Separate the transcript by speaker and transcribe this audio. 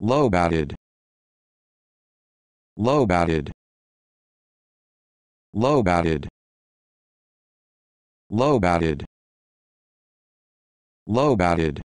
Speaker 1: low batted low batted low batted low batted low batted